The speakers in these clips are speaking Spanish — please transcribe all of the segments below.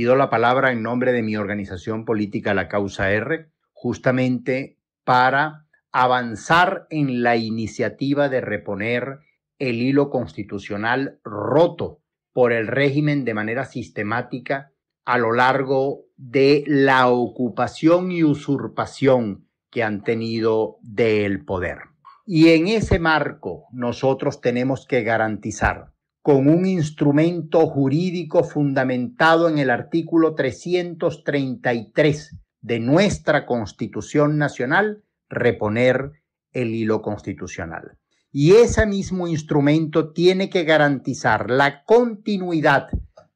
Pido la palabra en nombre de mi organización política La Causa R, justamente para avanzar en la iniciativa de reponer el hilo constitucional roto por el régimen de manera sistemática a lo largo de la ocupación y usurpación que han tenido del poder. Y en ese marco nosotros tenemos que garantizar con un instrumento jurídico fundamentado en el artículo 333 de nuestra Constitución Nacional, reponer el hilo constitucional. Y ese mismo instrumento tiene que garantizar la continuidad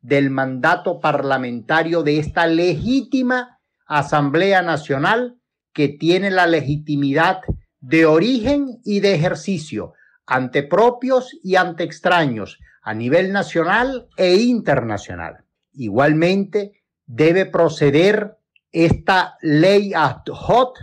del mandato parlamentario de esta legítima Asamblea Nacional que tiene la legitimidad de origen y de ejercicio ante propios y ante extraños, a nivel nacional e internacional. Igualmente, debe proceder esta ley ad hoc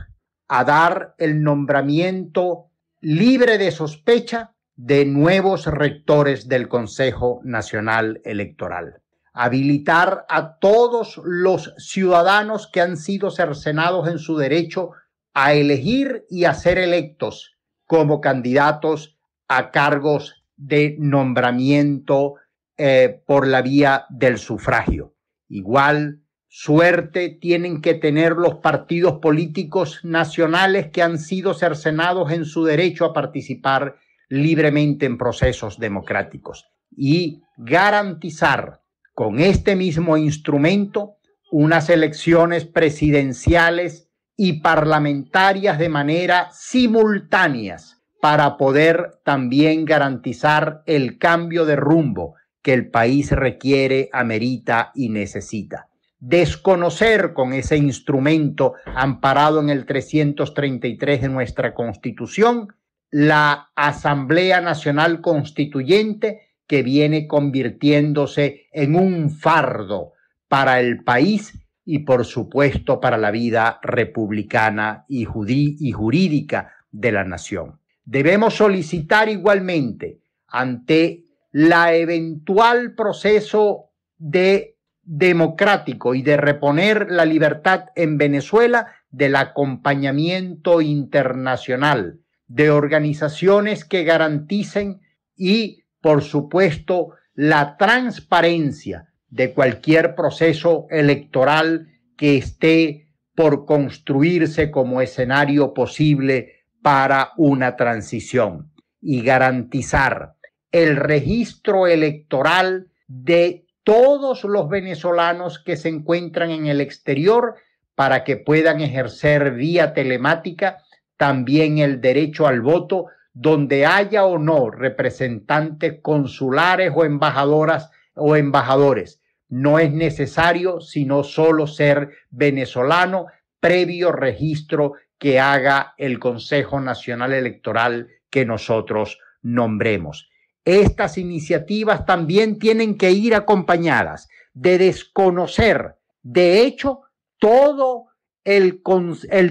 a dar el nombramiento libre de sospecha de nuevos rectores del Consejo Nacional Electoral. Habilitar a todos los ciudadanos que han sido cercenados en su derecho a elegir y a ser electos como candidatos a cargos de nombramiento eh, por la vía del sufragio. Igual suerte tienen que tener los partidos políticos nacionales que han sido cercenados en su derecho a participar libremente en procesos democráticos y garantizar con este mismo instrumento unas elecciones presidenciales y parlamentarias de manera simultáneas para poder también garantizar el cambio de rumbo que el país requiere, amerita y necesita. Desconocer con ese instrumento amparado en el 333 de nuestra Constitución la Asamblea Nacional Constituyente que viene convirtiéndose en un fardo para el país y por supuesto para la vida republicana y, y jurídica de la nación. Debemos solicitar igualmente ante la eventual proceso de democrático y de reponer la libertad en Venezuela del acompañamiento internacional, de organizaciones que garanticen y, por supuesto, la transparencia de cualquier proceso electoral que esté por construirse como escenario posible para una transición y garantizar el registro electoral de todos los venezolanos que se encuentran en el exterior para que puedan ejercer vía telemática también el derecho al voto donde haya o no representantes consulares o embajadoras o embajadores. No es necesario sino solo ser venezolano previo registro que haga el Consejo Nacional Electoral que nosotros nombremos. Estas iniciativas también tienen que ir acompañadas de desconocer, de hecho, todo el,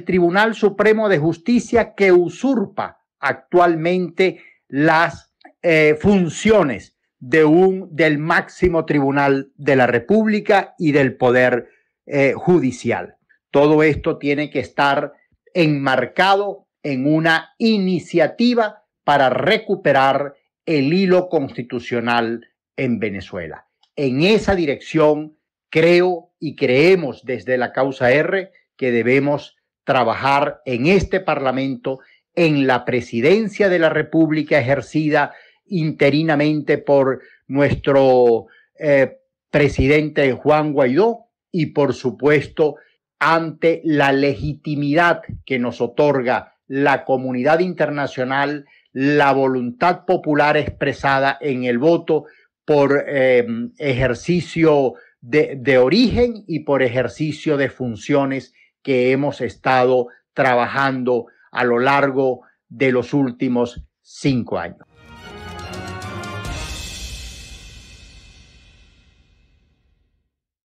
Tribunal Supremo de Justicia que usurpa actualmente las eh, funciones de un, del máximo tribunal de la República y del Poder eh, Judicial. Todo esto tiene que estar enmarcado en una iniciativa para recuperar el hilo constitucional en Venezuela. En esa dirección creo y creemos desde la causa R que debemos trabajar en este Parlamento, en la presidencia de la República ejercida interinamente por nuestro eh, presidente Juan Guaidó y por supuesto ante la legitimidad que nos otorga la comunidad internacional, la voluntad popular expresada en el voto por eh, ejercicio de, origen y por ejercicio de funciones que hemos estado trabajando a lo largo de los últimos cinco años.